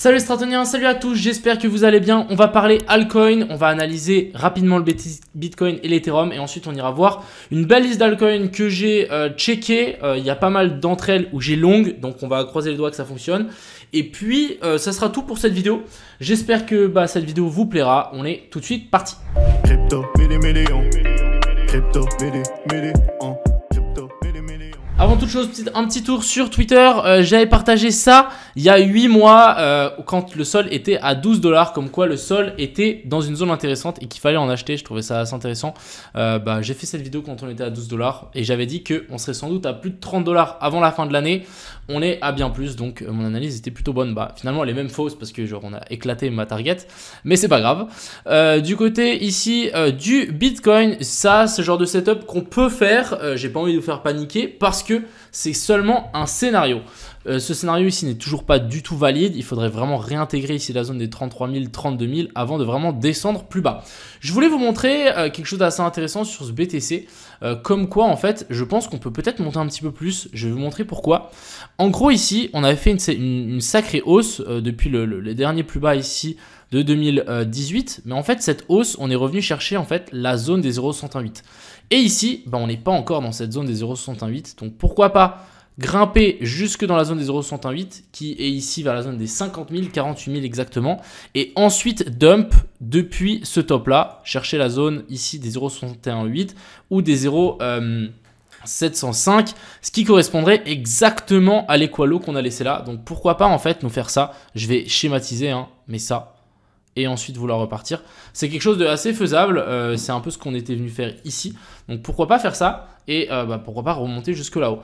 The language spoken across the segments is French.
Salut Stratonien, salut à tous, j'espère que vous allez bien. On va parler altcoin, on va analyser rapidement le Bitcoin et l'Ethereum et ensuite on ira voir une belle liste d'altcoin que j'ai euh, checké. Euh, il y a pas mal d'entre elles où j'ai longue, donc on va croiser les doigts que ça fonctionne. Et puis euh, ça sera tout pour cette vidéo. J'espère que bah, cette vidéo vous plaira. On est tout de suite parti. Crypto, Crypto, avant toute chose, un petit tour sur Twitter. Euh, j'avais partagé ça il y a 8 mois euh, quand le sol était à 12 dollars, comme quoi le sol était dans une zone intéressante et qu'il fallait en acheter. Je trouvais ça assez intéressant. Euh, bah, j'ai fait cette vidéo quand on était à 12 dollars et j'avais dit qu'on serait sans doute à plus de 30 dollars avant la fin de l'année. On est à bien plus, donc mon analyse était plutôt bonne. Bah, finalement, elle est même fausse parce que genre on a éclaté ma target, mais c'est pas grave. du côté ici du Bitcoin, ça, ce genre de setup qu'on peut faire. J'ai pas envie de vous faire paniquer parce que que c'est seulement un scénario. Euh, ce scénario ici n'est toujours pas du tout valide. Il faudrait vraiment réintégrer ici la zone des 33 000, 32 000 avant de vraiment descendre plus bas. Je voulais vous montrer euh, quelque chose d'assez intéressant sur ce BTC. Euh, comme quoi, en fait, je pense qu'on peut peut-être monter un petit peu plus. Je vais vous montrer pourquoi. En gros, ici, on avait fait une, sacrée hausse depuis le, dernier plus bas ici de 2018. Mais en fait, cette hausse, on est revenu chercher en fait la zone des 0,68. Et ici, ben, on n'est pas encore dans cette zone des 0.68. Donc pourquoi pas grimper jusque dans la zone des 0,618, qui est ici vers la zone des 50 000, 48 000 exactement. Et ensuite dump depuis ce top là, chercher la zone ici des 0,618 ou des 0... Euh, ce qui correspondrait exactement à l'équalo qu'on a laissé là. Donc pourquoi pas en fait nous faire ça Je vais schématiser, hein, mais ça, et ensuite vouloir repartir. C'est quelque chose de assez faisable, euh, c'est un peu ce qu'on était venu faire ici. Donc pourquoi pas faire ça et euh, bah, pourquoi pas remonter jusque là-haut.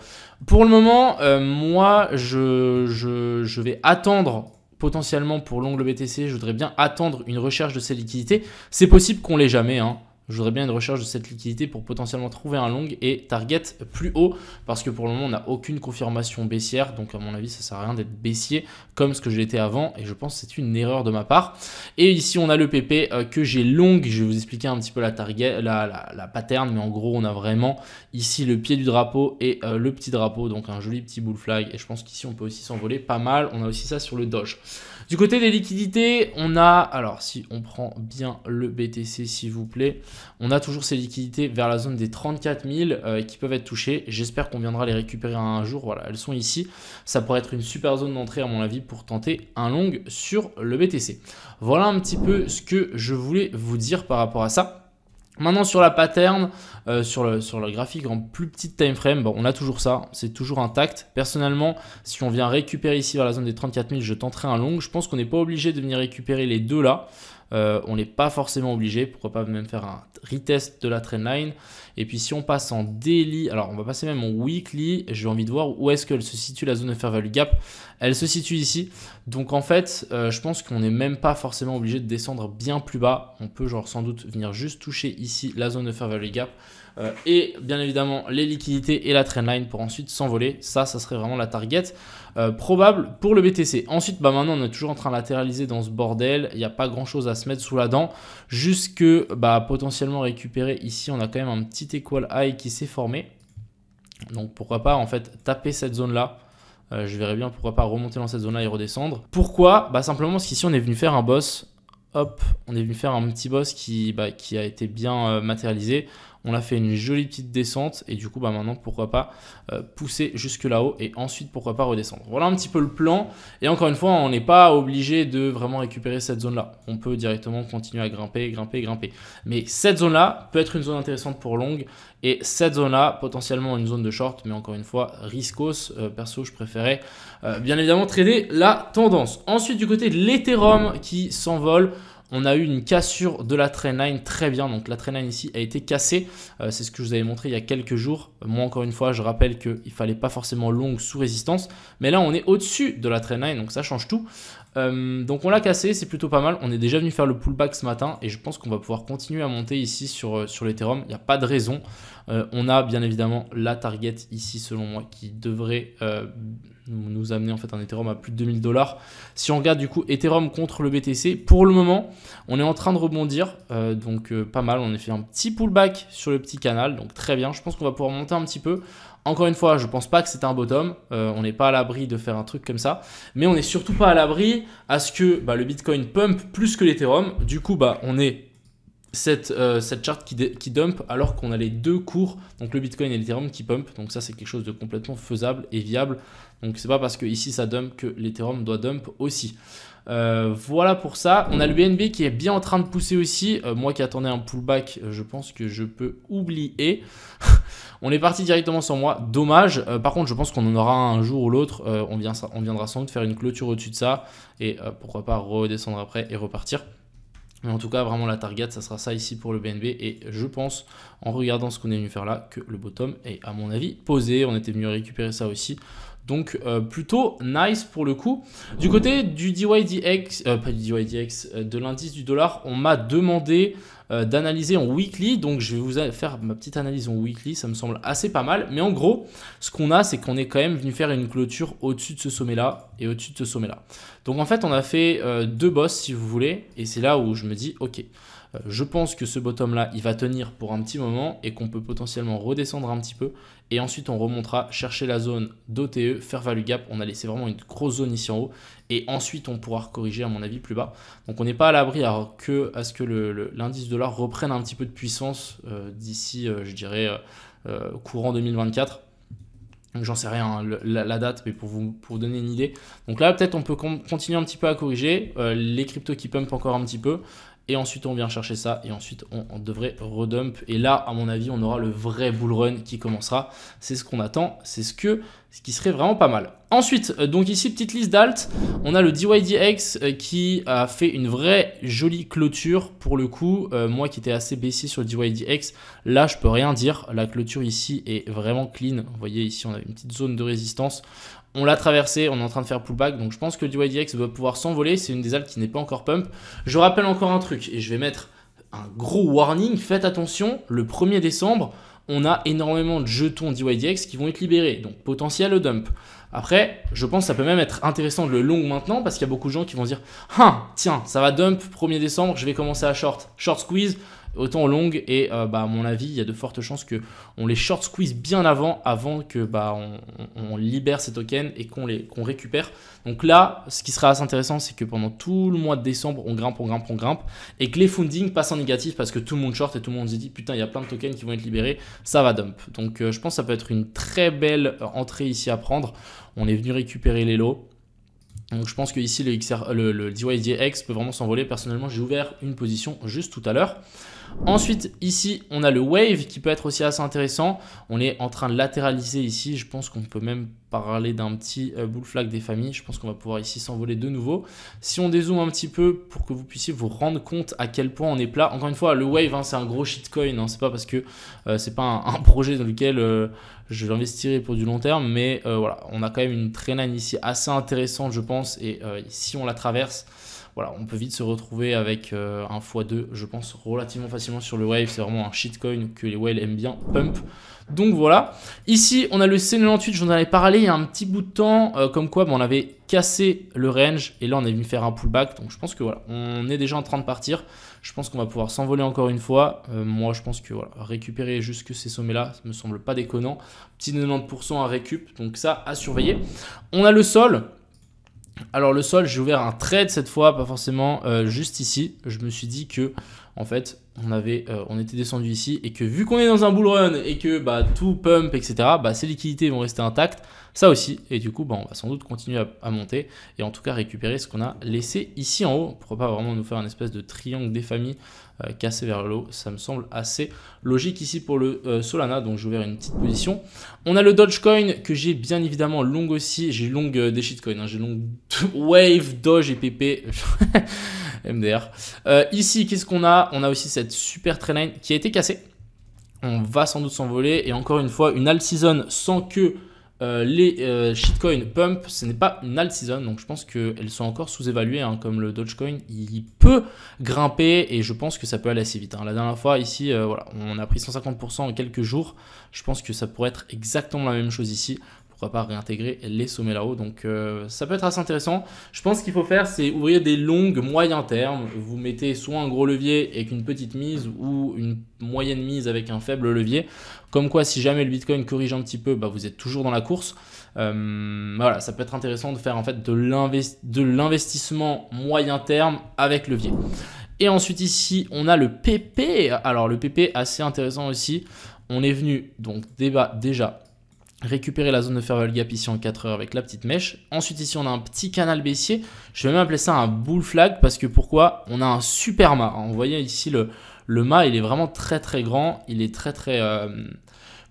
Pour le moment, euh, moi je, vais attendre potentiellement pour l'ongle BTC, je voudrais bien attendre une recherche de ces liquidités. C'est possible qu'on l'ait jamais, hein je voudrais bien une recherche de cette liquidité pour potentiellement trouver un long et target plus haut parce que pour le moment on n'a aucune confirmation baissière donc à mon avis ça sert à rien d'être baissier comme ce que j'étais avant et je pense que c'est une erreur de ma part et ici on a le PP euh, que j'ai long je vais vous expliquer un petit peu la target la, la, la, pattern mais en gros on a vraiment ici le pied du drapeau et euh, le petit drapeau donc un joli petit bull flag et je pense qu'ici on peut aussi s'envoler pas mal on a aussi ça sur le doge du côté des liquidités on a alors si on prend bien le BTC s'il vous plaît on a toujours ces liquidités vers la zone des 34 000 euh, qui peuvent être touchées. J'espère qu'on viendra les récupérer un jour. Voilà, elles sont ici. Ça pourrait être une super zone d'entrée à mon avis pour tenter un long sur le BTC. Voilà un petit peu ce que je voulais vous dire par rapport à ça. Maintenant sur la pattern, euh, sur, le, sur le graphique en plus petite time frame, on a toujours ça, c'est toujours intact. Personnellement, si on vient récupérer ici vers la zone des 34 000, je tenterai un long. Je pense qu'on n'est pas obligé de venir récupérer les deux là. Euh, on n'est pas forcément obligé, pourquoi pas même faire un retest de la trendline. Et puis si on passe en daily, alors on va passer même en weekly, j'ai envie de voir où est-ce qu'elle se situe la zone de fair value gap. Elle se situe ici. Donc en fait, euh, je pense qu'on n'est même pas forcément obligé de descendre bien plus bas. On peut genre sans doute venir juste toucher ici la zone de fair value gap euh, et bien évidemment les liquidités et la trendline pour ensuite s'envoler. Ça, ça serait vraiment la target euh, probable pour le BTC. Ensuite, bah maintenant, on est toujours en train de latéraliser dans ce bordel. Il n'y a pas grand-chose à se mettre sous la dent. Jusque bah, potentiellement récupérer ici, on a quand même un petit equal high qui s'est formé. Donc pourquoi pas en fait taper cette zone-là. Euh, je verrais bien pourquoi pas remonter dans cette zone-là et redescendre. Pourquoi Bah simplement parce qu'ici on est venu faire un boss. Hop, on est venu faire un petit boss qui, bah, qui a été bien matérialisé. On a fait une jolie petite descente et du coup, bah maintenant, pourquoi pas euh, pousser jusque là-haut et ensuite, pourquoi pas redescendre. Voilà un petit peu le plan. Et encore une fois, on n'est pas obligé de vraiment récupérer cette zone-là. On peut directement continuer à grimper, grimper, grimper. Mais cette zone-là peut être une zone intéressante pour longue et cette zone-là, potentiellement une zone de short, mais encore une fois, riscos. Euh, perso, je préférais euh, bien évidemment trader la tendance. Ensuite, du côté de l'Ethereum qui s'envole on a eu une cassure de la line très bien. Donc la line ici a été cassée. Euh, c'est ce que je vous avais montré il y a quelques jours. Euh, moi encore une fois, je rappelle qu'il ne fallait pas forcément longue sous résistance. Mais là, on est au-dessus de la line donc ça change tout. Euh, donc on l'a cassé, c'est plutôt pas mal. On est déjà venu faire le pullback ce matin et je pense qu'on va pouvoir continuer à monter ici sur, euh, sur l'Ethereum. Il n'y a pas de raison. Euh, on a bien évidemment la target ici selon moi qui devrait nous amener en fait un Ethereum à plus de 2000 dollars. Si on regarde du coup Ethereum contre le BTC, pour le moment on est en train de rebondir. donc pas mal, on a fait un petit pullback sur le petit canal. Donc très bien, je pense qu'on va pouvoir monter un petit peu. Encore une fois, je pense pas que c'est un bottom. Euh, on n'est pas à l'abri de faire un truc comme ça. Mais on n'est surtout pas à l'abri à ce que bah, le Bitcoin pump plus que l'Ethereum. Du coup, bah, on est euh, cette, charte qui, dump alors qu'on a les deux cours, donc le Bitcoin et l'Ethereum qui pump. Donc ça c'est quelque chose de complètement faisable et viable. Donc c'est pas parce que ici ça dump que l'Ethereum doit dump aussi. Euh, voilà pour ça. On a le BNB qui est bien en train de pousser aussi. Euh, moi qui attendais un pullback, je pense que je peux oublier. on est parti directement sans moi. Dommage. par contre, je pense qu'on en aura un jour ou l'autre. on, on viendra sans doute faire une clôture au-dessus de ça. Et pourquoi pas redescendre après et repartir. Mais en tout cas, vraiment la target, ça sera ça ici pour le BNB. Et je pense, en regardant ce qu'on est venu faire là, que le bottom est à mon avis posé. On était venu récupérer ça aussi. Donc euh, plutôt nice pour le coup. Du côté du DYDX, euh, pas du DYDX, euh, de l'indice du dollar, on m'a demandé d'analyser en weekly. Donc je vais vous faire ma petite analyse en weekly, ça me semble assez pas mal. Mais en gros, ce qu'on a, c'est qu'on est quand même venu faire une clôture au-dessus de ce sommet-là et au-dessus de ce sommet-là. Donc en fait, on a fait deux bosses si vous voulez. Et c'est là où je me dis, ok. Euh, je pense que ce bottom là, il va tenir pour un petit moment et qu'on peut potentiellement redescendre un petit peu. Et ensuite, on remontera chercher la zone d'OTE, faire value gap. On a laissé vraiment une grosse zone ici en haut. Et ensuite, on pourra corriger, à mon avis, plus bas. Donc, on n'est pas à l'abri à, que, à ce que l'indice dollar reprenne un petit peu de puissance euh, d'ici, euh, je dirais, courant 2024 j'en sais rien hein, la, date, mais pour vous, pour donner une idée. Donc là, peut-être on peut continuer un petit peu à corriger, les cryptos qui pumpent encore un petit peu, et ensuite, on vient chercher ça. Et ensuite, on, devrait redump. Et là, à mon avis, on aura le vrai bull run qui commencera. C'est ce qu'on attend. C'est ce, que, ce qui serait vraiment pas mal. Ensuite, euh, donc ici, petite liste d'alt. On a le DYDX euh, qui a fait une vraie jolie clôture pour le coup. Euh, moi qui étais assez baissé sur le DYDX, là, je peux rien dire. La clôture ici est vraiment clean. Vous voyez, ici, on a une petite zone de résistance. On l'a traversé, on est en train de faire pullback, donc je pense que DYDX va pouvoir s'envoler. C'est une des alpes qui n'est pas encore pump. Je rappelle encore un truc, et je vais mettre un gros warning, faites attention, le 1er décembre, on a énormément de jetons DYDX qui vont être libérés, donc potentiel dump. Après, je pense que ça peut même être intéressant de le long maintenant parce qu'il y a beaucoup de gens qui vont dire ah, tiens, ça va dump 1er décembre, je vais commencer à short. Short squeeze, autant longue et euh, bah, à mon avis il y a de fortes chances que on les short squeeze bien avant avant que bah, on, libère ces tokens et qu'on les qu'on récupère donc là ce qui sera assez intéressant c'est que pendant tout le mois de décembre on grimpe on grimpe on grimpe et que les funding passent en négatif parce que tout le monde short et tout le monde se dit putain il y a plein de tokens qui vont être libérés ça va dump donc euh, je pense que ça peut être une très belle euh, entrée ici à prendre on est venu récupérer les lots donc je pense que ici le, XR, le, le DYDX peut vraiment s'envoler. Personnellement, j'ai ouvert une position juste tout à l'heure. Ensuite, ici, on a le wave qui peut être aussi assez intéressant. On est en train de latéraliser ici. Je pense qu'on peut même parler d'un petit euh, bull flag des familles. Je pense qu'on va pouvoir ici s'envoler de nouveau. Si on dézoome un petit peu pour que vous puissiez vous rendre compte à quel point on est plat. Encore une fois, le wave, hein, c'est un gros shitcoin. Hein. C'est pas parce que euh, c'est pas un, projet dans lequel euh, je je investir pour du long terme. Mais voilà, on a quand même une traînane ici assez intéressante, je pense. Et si on la traverse, voilà, on peut vite se retrouver avec euh, un x2, je pense, relativement facilement sur le wave. C'est vraiment un shitcoin que les whales aiment bien pump. Donc voilà. Ici, on a le C98, j'en avais parlé il y a un petit bout de temps, euh, comme quoi on avait cassé le range et là on est venu faire un pullback. Donc je pense que voilà, on est déjà en train de partir. Je pense qu'on va pouvoir s'envoler encore une fois. Euh, moi, je pense que voilà, récupérer jusque ces sommets-là, ça me semble pas déconnant. Petit 90% à récup, donc ça à surveiller. On a le sol. Alors le sol, j'ai ouvert un trade cette fois, pas forcément euh, juste ici. Je me suis dit que en fait, on, avait, euh, on était descendu ici et que vu qu'on est dans un bull run et que bah, tout pump, etc., bah, ces liquidités vont rester intactes, ça aussi. Et du coup, bah, on va sans doute continuer à, monter et en tout cas récupérer ce qu'on a laissé ici en haut. Pourquoi pas vraiment nous faire un espèce de triangle des familles euh, cassé vers le haut Ça me semble assez logique ici pour le euh, Solana. Donc, j'ai ouvert une petite position. On a le Dogecoin que j'ai bien évidemment long aussi. J'ai long des shitcoins. Hein. j'ai long Wave, Doge et PP. MDR. ici, qu'est-ce qu'on a on a aussi cette super line qui a été cassée. On va sans doute s'envoler. Et encore une fois, une alt season sans que euh, les euh, shitcoins pump, ce n'est pas une alt season, donc je pense qu'elles sont encore sous-évaluées, hein, comme le Dogecoin, il peut grimper et je pense que ça peut aller assez vite. Hein. La dernière fois ici, euh, voilà, on a pris 150% en quelques jours, je pense que ça pourrait être exactement la même chose ici, pas réintégrer les sommets là-haut. Donc euh, ça peut être assez intéressant. Je pense qu'il faut faire, c'est ouvrir des longues moyen termes. Vous mettez soit un gros levier avec une petite mise ou une moyenne mise avec un faible levier. Comme quoi, si jamais le Bitcoin corrige un petit peu, bah, vous êtes toujours dans la course. Euh, voilà, ça peut être intéressant de faire en fait de l'investissement moyen terme avec levier. Et ensuite ici, on a le PP. Alors le PP assez intéressant aussi. On est venu donc débat déjà récupérer la zone de Farewell Gap ici en 4 heures avec la petite mèche. Ensuite ici on a un petit canal baissier, je vais même appeler ça un bull flag parce que pourquoi On a un super mât, hein, vous voyez ici le, le mât il est vraiment très très grand, il est très très... Euh,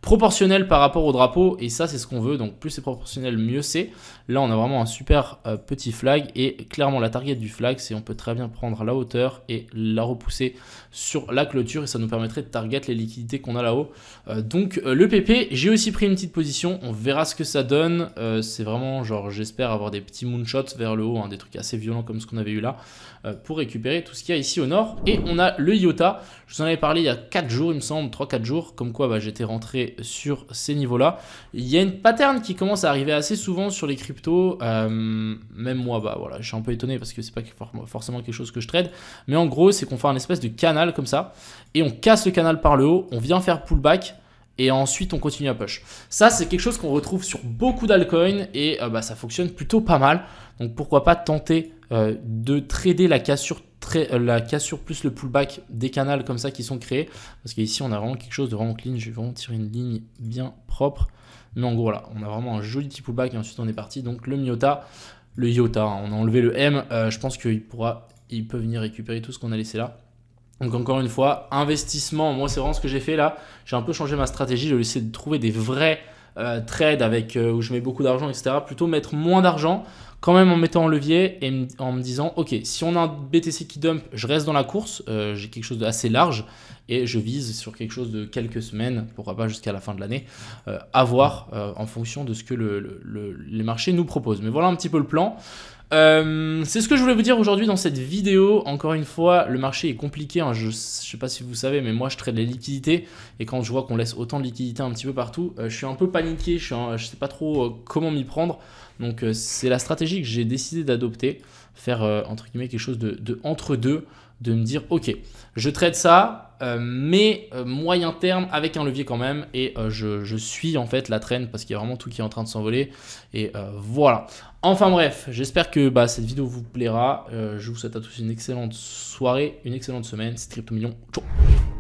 proportionnel par rapport au drapeau et ça c'est ce qu'on veut donc plus c'est proportionnel mieux c'est là on a vraiment un super euh, petit flag et clairement la target du flag c'est on peut très bien prendre la hauteur et la repousser sur la clôture et ça nous permettrait de target les liquidités qu'on a là-haut euh, donc euh, le PP j'ai aussi pris une petite position on verra ce que ça donne c'est vraiment genre j'espère avoir des petits moonshots vers le haut hein, des trucs assez violents comme ce qu'on avait eu là pour récupérer tout ce qu'il y a ici au nord et on a le IOTA je vous en avais parlé il y a 4 jours il me semble 3-4 jours comme quoi bah, j'étais rentré sur ces niveaux-là. Il y a une pattern qui commence à arriver assez souvent sur les cryptos. Euh, même moi, bah voilà, je suis un peu étonné parce que c'est pas forcément quelque chose que je trade. Mais en gros, c'est qu'on fait un espèce de canal comme ça et on casse le canal par le haut, on vient faire pullback et ensuite on continue à push. Ça c'est quelque chose qu'on retrouve sur beaucoup d'alcoins et euh, bah, ça fonctionne plutôt pas mal. Donc pourquoi pas tenter euh, de trader la cassure, euh, la cassure plus le pullback des canals comme ça qui sont créés. Parce qu'ici on a vraiment quelque chose de vraiment clean, je vais vraiment tirer une ligne bien propre. Mais en gros là, on a vraiment un joli petit pullback et ensuite on est parti. Donc le Miota, le Iota, hein, on a enlevé le M, je pense qu'il pourra, il peut venir récupérer tout ce qu'on a laissé là. Donc encore une fois, investissement, moi c'est vraiment ce que j'ai fait là. J'ai un peu changé ma stratégie, j'ai essayé de trouver des vrais euh, trades avec, euh, où je mets beaucoup d'argent, etc. Plutôt mettre moins d'argent quand même en mettant en levier et en me disant, ok, si on a un BTC qui dump, je reste dans la course, euh, j'ai quelque chose d'assez large et je vise sur quelque chose de quelques semaines, pourquoi pas jusqu'à la fin de l'année, euh, à voir euh, en fonction de ce que les marchés nous proposent. Mais voilà un petit peu le plan. c'est ce que je voulais vous dire aujourd'hui dans cette vidéo. Encore une fois, le marché est compliqué. Hein. Je ne sais pas si vous savez, mais moi, je traite les liquidités. Et quand je vois qu'on laisse autant de liquidités un petit peu partout, je suis un peu paniqué. Je ne sais pas trop comment m'y prendre. Donc euh, c'est la stratégie que j'ai décidé d'adopter, faire euh, entre guillemets quelque chose de, entre deux, de me dire ok, je traite ça, euh, mais moyen terme avec un levier quand même, et je, suis en fait la traîne parce qu'il y a vraiment tout qui est en train de s'envoler, et voilà. Enfin bref, j'espère que bah, cette vidéo vous plaira, je vous souhaite à tous une excellente soirée, une excellente semaine, c'est Crypto ciao